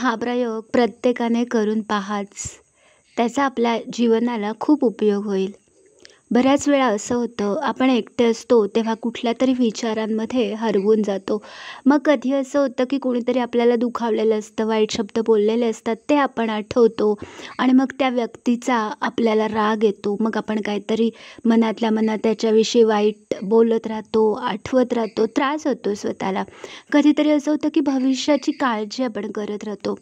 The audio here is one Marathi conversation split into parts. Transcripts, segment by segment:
हा प्रयोग प्रत्येकाने करून पाहाच त्याचा आपल्या जीवनाला खूप उपयोग होईल बऱ्याच वेळा असं होतं आपण एकटे असतो तेव्हा कुठल्या तरी विचारांमध्ये हरवून जातो मग कधी असं होतं की कोणीतरी आपल्याला दुखावलेलं असतं वाईट शब्द बोललेले असतात ते आपण आठवतो आणि मग त्या व्यक्तीचा आपल्याला राग येतो मग आपण काहीतरी मनातल्या मनात त्याच्याविषयी वाईट बोलत राहतो आठवत राहतो त्रास होतो स्वतःला कधीतरी असं होतं की भविष्याची काळजी आपण करत राहतो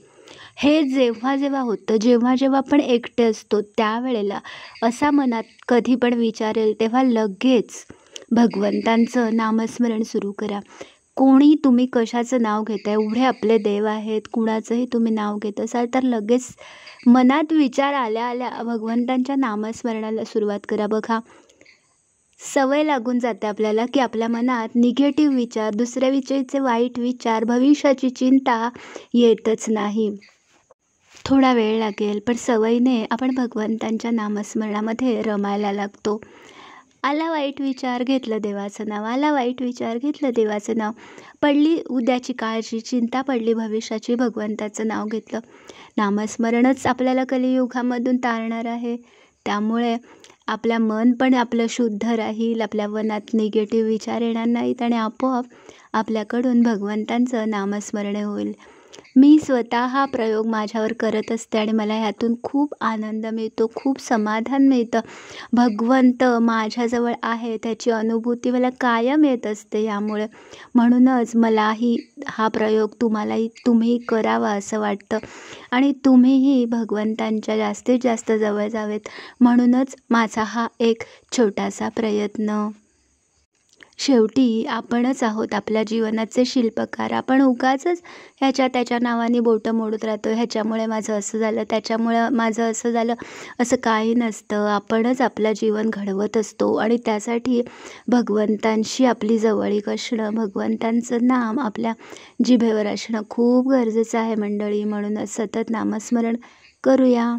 हे जेव्हा जेव्हा होतं जेव्हा जेव्हा आपण एकटे असतो त्यावेळेला असा मनात कधी पण विचारेल तेव्हा लगेच भगवंतांचं नामस्मरण सुरू करा कोणी तुम्ही कशाचं नाव घेताय एवढे आपले देव आहेत कुणाचंही तुम्ही नाव घेत असाल तर लगेच मनात विचार आल्या आल्या भगवंतांच्या नामस्मरणाला सुरुवात करा बघा सवय लागून जाते आपल्याला की आपल्या मनात निगेटिव्ह विचार दुसऱ्याविषयीचे वाईट विचार भविष्याची चिंता येतच नाही थोडा वेळ लागेल पण सवयीने आपण भगवंतांच्या नामस्मरणामध्ये रमायला लागतो आला वाईट विचार घेतलं देवाचं नाव आला वाईट विचार घेतलं देवाचं नाव पडली उद्याची काळजी चिंता पडली भविष्याची भगवंताचं नाव घेतलं नामस्मरणच आपल्याला कलियुगामधून तारणार आहे त्यामुळे आपलं मन पण आपलं शुद्ध राहील आपल्या मनात निगेटिव्ह विचार येणार नाहीत आणि आपोआप आपल्याकडून भगवंतांचं नामस्मरण होईल मी स्वतः हा प्रयोग माझ्यावर करत असते आणि मला ह्यातून खूप आनंद मिळतो खूप समाधान मिळतं भगवंत माझ्याजवळ आहे त्याची अनुभूती मला कायम येत असते यामुळे म्हणूनच मलाही हा प्रयोग तुम्हालाही तुम्ही करावा असं वाटतं आणि तुम्हीही भगवंतांच्या जास्तीत जास्त जवळ जावेत म्हणूनच माझा हा एक छोटासा प्रयत्न शेवटी आपणच आहोत आपल्या जीवनाचे शिल्पकार आपण उगाच ह्याच्या त्याच्या नावाने बोटं मोडत राहतो ह्याच्यामुळे माझं असं झालं त्याच्यामुळे माझं असं झालं असं काही नसतं आपणच आपलं जीवन घडवत असतो आणि त्यासाठी भगवंतांशी आपली जवळीक असणं भगवंतांचं नाम आपल्या जिभेवर असणं खूप गरजेचं आहे मंडळी म्हणूनच सतत नामस्मरण करूया